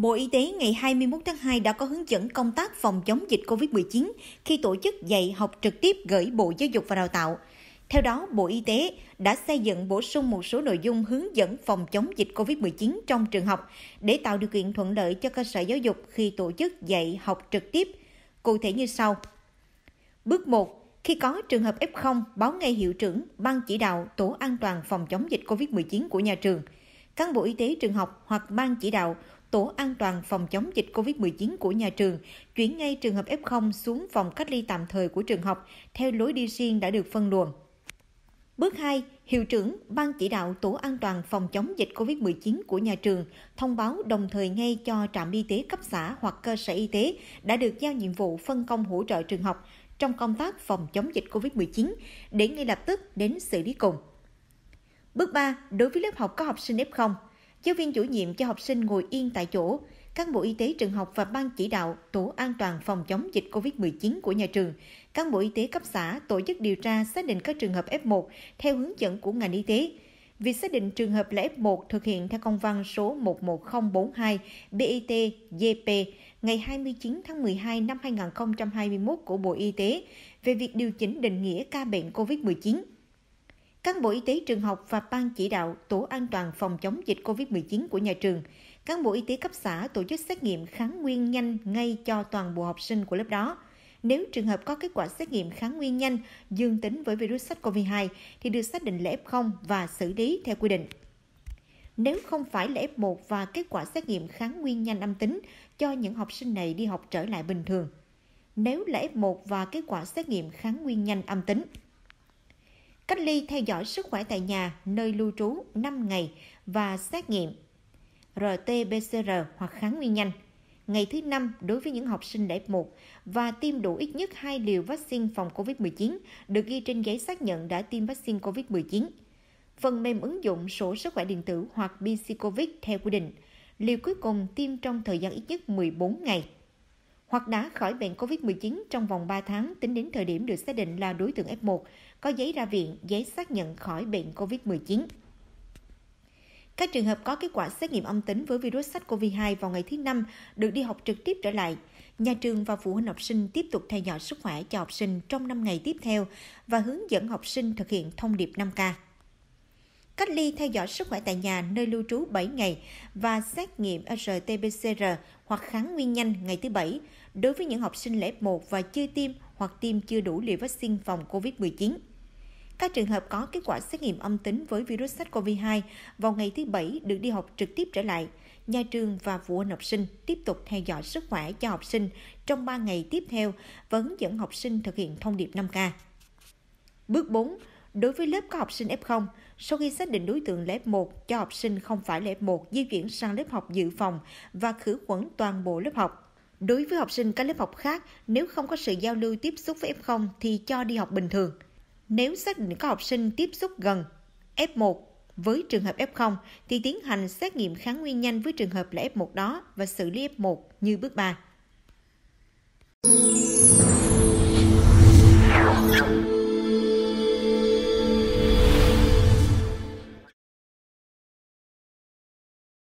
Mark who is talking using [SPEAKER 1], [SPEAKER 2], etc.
[SPEAKER 1] Bộ Y tế ngày 21 tháng 2 đã có hướng dẫn công tác phòng chống dịch COVID-19 khi tổ chức dạy học trực tiếp gửi Bộ Giáo dục và Đào tạo. Theo đó, Bộ Y tế đã xây dựng bổ sung một số nội dung hướng dẫn phòng chống dịch COVID-19 trong trường học để tạo điều kiện thuận lợi cho cơ sở giáo dục khi tổ chức dạy học trực tiếp, cụ thể như sau. Bước 1. Khi có trường hợp F0, báo ngay hiệu trưởng, ban chỉ đạo, tổ an toàn phòng chống dịch COVID-19 của nhà trường, cán bộ y tế trường học hoặc ban chỉ đạo Tổ an toàn phòng chống dịch COVID-19 của nhà trường chuyển ngay trường hợp F0 xuống phòng cách ly tạm thời của trường học theo lối đi riêng đã được phân luồng. Bước 2, hiệu trưởng ban chỉ đạo tổ an toàn phòng chống dịch COVID-19 của nhà trường thông báo đồng thời ngay cho trạm y tế cấp xã hoặc cơ sở y tế đã được giao nhiệm vụ phân công hỗ trợ trường học trong công tác phòng chống dịch COVID-19 để ngay lập tức đến xử lý cùng. Bước 3, đối với lớp học có học sinh F0, Giáo viên chủ nhiệm cho học sinh ngồi yên tại chỗ, cán bộ y tế trường học và ban chỉ đạo tổ an toàn phòng chống dịch COVID-19 của nhà trường, cán bộ y tế cấp xã tổ chức điều tra xác định các trường hợp F1 theo hướng dẫn của ngành y tế. Việc xác định trường hợp là F1 thực hiện theo công văn số 11042 BIT GP ngày 29 tháng 12 năm 2021 của Bộ Y tế về việc điều chỉnh định nghĩa ca bệnh COVID-19 cán bộ y tế trường học và ban chỉ đạo tổ an toàn phòng chống dịch COVID-19 của nhà trường, cán bộ y tế cấp xã tổ chức xét nghiệm kháng nguyên nhanh ngay cho toàn bộ học sinh của lớp đó. Nếu trường hợp có kết quả xét nghiệm kháng nguyên nhanh dương tính với virus SARS-CoV-2 thì được xác định là F0 và xử lý theo quy định. Nếu không phải là F1 và kết quả xét nghiệm kháng nguyên nhanh âm tính, cho những học sinh này đi học trở lại bình thường. Nếu là F1 và kết quả xét nghiệm kháng nguyên nhanh âm tính cách ly theo dõi sức khỏe tại nhà nơi lưu trú 5 ngày và xét nghiệm RT-PCR hoặc kháng nguyên nhanh. Ngày thứ năm đối với những học sinh f một và tiêm đủ ít nhất 2 liều vaccine phòng COVID-19 được ghi trên giấy xác nhận đã tiêm vaccine COVID-19. Phần mềm ứng dụng sổ sức khỏe điện tử hoặc BC COVID theo quy định, liều cuối cùng tiêm trong thời gian ít nhất 14 ngày hoặc đã khỏi bệnh COVID-19 trong vòng 3 tháng tính đến thời điểm được xác định là đối tượng F1, có giấy ra viện, giấy xác nhận khỏi bệnh COVID-19. Các trường hợp có kết quả xét nghiệm âm tính với virus SARS-CoV-2 vào ngày thứ năm được đi học trực tiếp trở lại. Nhà trường và phụ huynh học sinh tiếp tục theo dõi sức khỏe cho học sinh trong 5 ngày tiếp theo và hướng dẫn học sinh thực hiện thông điệp 5K cách ly theo dõi sức khỏe tại nhà nơi lưu trú 7 ngày và xét nghiệm RT-PCR hoặc kháng nguyên nhanh ngày thứ Bảy đối với những học sinh lớp 1 và chưa tiêm hoặc tiêm chưa đủ liều vaccine phòng COVID-19. Các trường hợp có kết quả xét nghiệm âm tính với virus SARS-CoV-2 vào ngày thứ Bảy được đi học trực tiếp trở lại. Nhà trường và phụ huynh học sinh tiếp tục theo dõi sức khỏe cho học sinh trong 3 ngày tiếp theo và hướng dẫn học sinh thực hiện thông điệp 5K. Bước 4 Đối với lớp có học sinh F0, sau khi xác định đối tượng là F1 cho học sinh không phải là F1 di chuyển sang lớp học dự phòng và khử khuẩn toàn bộ lớp học. Đối với học sinh các lớp học khác, nếu không có sự giao lưu tiếp xúc với F0 thì cho đi học bình thường. Nếu xác định có học sinh tiếp xúc gần F1 với trường hợp F0 thì tiến hành xét nghiệm kháng nguyên nhanh với trường hợp là F1 đó và xử lý F1 như bước 3.